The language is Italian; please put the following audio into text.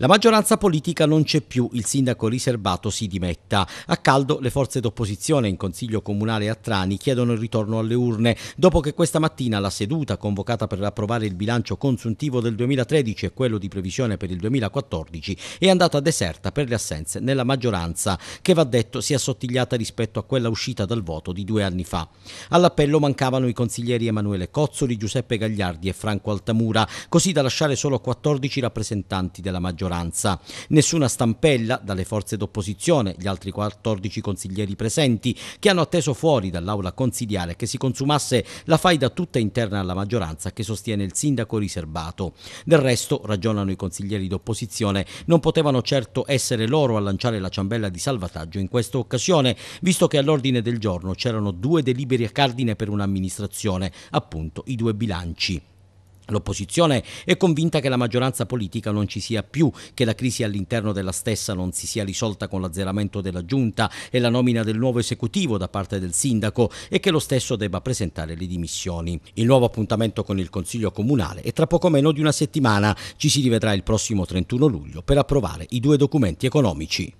La maggioranza politica non c'è più, il sindaco riservato si dimetta. A caldo le forze d'opposizione in Consiglio Comunale a Trani chiedono il ritorno alle urne, dopo che questa mattina la seduta convocata per approvare il bilancio consuntivo del 2013 e quello di previsione per il 2014 è andata deserta per le assenze nella maggioranza, che va detto si è assottigliata rispetto a quella uscita dal voto di due anni fa. All'appello mancavano i consiglieri Emanuele Cozzoli, Giuseppe Gagliardi e Franco Altamura, così da lasciare solo 14 rappresentanti della maggioranza maggioranza. Nessuna stampella dalle forze d'opposizione, gli altri 14 consiglieri presenti, che hanno atteso fuori dall'aula consigliare che si consumasse la faida tutta interna alla maggioranza che sostiene il sindaco riservato. Del resto, ragionano i consiglieri d'opposizione, non potevano certo essere loro a lanciare la ciambella di salvataggio in questa occasione, visto che all'ordine del giorno c'erano due deliberi a cardine per un'amministrazione, appunto i due bilanci. L'opposizione è convinta che la maggioranza politica non ci sia più, che la crisi all'interno della stessa non si sia risolta con l'azzeramento della giunta e la nomina del nuovo esecutivo da parte del sindaco e che lo stesso debba presentare le dimissioni. Il nuovo appuntamento con il Consiglio Comunale è tra poco meno di una settimana. Ci si rivedrà il prossimo 31 luglio per approvare i due documenti economici.